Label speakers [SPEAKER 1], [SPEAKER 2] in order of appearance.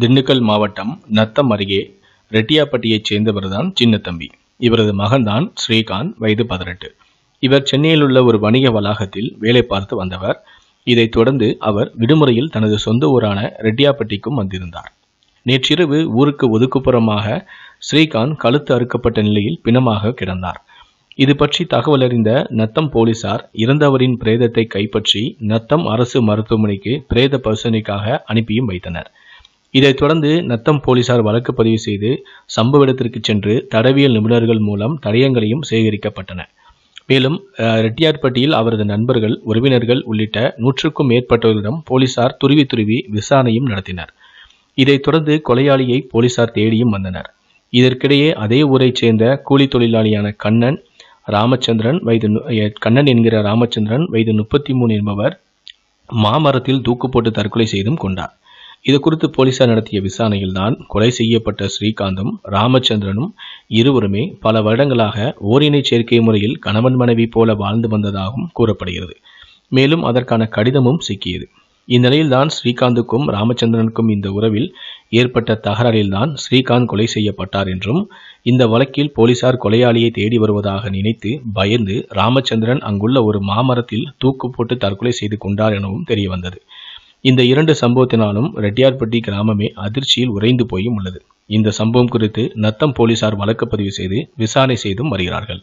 [SPEAKER 1] திண்டுக்கல் மாவட்டம் நத்தம் அருகே ரெட்டியாப்பட்டியைச் சேர்ந்தவர் தான் சின்னத்தம்பி இவரது மகன்தான் ஸ்ரீகாந்த் வயது பதினெட்டு இவர் சென்னையில் உள்ள ஒரு வணிக வளாகத்தில் வேலை பார்த்து வந்தவர் இதைத் தொடர்ந்து அவர் விடுமுறையில் தனது சொந்த ஊரான ரெட்டியாப்பட்டிக்கும் வந்திருந்தார் நேற்றிரவு ஊருக்கு ஒதுக்குப்புறமாக ஸ்ரீகாந்த் கழுத்து அறுக்கப்பட்ட நிலையில் பிணமாக கிடந்தார் இது பற்றி தகவல் அறிந்த நத்தம் போலீசார் இறந்தவரின் பிரேதத்தை கைப்பற்றி நத்தம் அரசு மருத்துவமனைக்கு பிரேத பரிசோதனைக்காக அனுப்பியும் வைத்தனர் இதைத் தொடர்ந்து நத்தம் போலீசார் வழக்கு பதிவு செய்து சம்பவ இடத்திற்கு சென்று தடவியல் நிபுணர்கள் மூலம் தடயங்களையும் சேகரிக்கப்பட்டன மேலும் ரெட்டியார்பட்டியில் அவரது நண்பர்கள் உறவினர்கள் உள்ளிட்ட நூற்றுக்கும் மேற்பட்டவர்களிடம் போலீசார் துருவி துருவி விசாரணையும் நடத்தினர் இதைத் தொடர்ந்து கொலையாளியை போலீசார் தேடியும் வந்தனர் இதற்கிடையே அதே ஊரைச் சேர்ந்த கூலி தொழிலாளியான கண்ணன் ராமச்சந்திரன் வயது கண்ணன் என்கிற ராமச்சந்திரன் வயது முப்பத்தி மூணு என்பவர் மாமரத்தில் தூக்கு போட்டு தற்கொலை செய்தும் கொண்டார் இது குறித்து போலீசார் நடத்திய விசாரணையில்தான் கொலை செய்யப்பட்ட ஸ்ரீகாந்தும் ராமச்சந்திரனும் இருவருமே பல வருடங்களாக ஓரினை சேர்க்கை முறையில் கணவன் மனைவி போல வாழ்ந்து வந்ததாகவும் கூறப்படுகிறது மேலும் அதற்கான கடிதமும் சிக்கியது இந்நிலையில்தான் ஸ்ரீகாந்துக்கும் ராமச்சந்திரனுக்கும் இந்த உறவில் ஏற்பட்ட தகராறில்தான் ஸ்ரீகாந்த் கொலை செய்யப்பட்டார் என்றும் இந்த வழக்கில் போலீசார் கொலையாளியை தேடி வருவதாக நினைத்து பயந்து ராமச்சந்திரன் அங்குள்ள ஒரு மாமரத்தில் தூக்கு போட்டு தற்கொலை செய்து கொண்டார் எனவும் தெரியவந்தது இந்த இரண்டு சம்பவத்தினாலும் ரெட்டியார்பட்டி கிராமமே அதிர்ச்சியில் உறைந்து போயும் உள்ளது இந்த சம்பவம் குறித்து நத்தம் போலீசார் வழக்கு பதிவு செய்து விசாரணை செய்தும் வருகிறார்கள்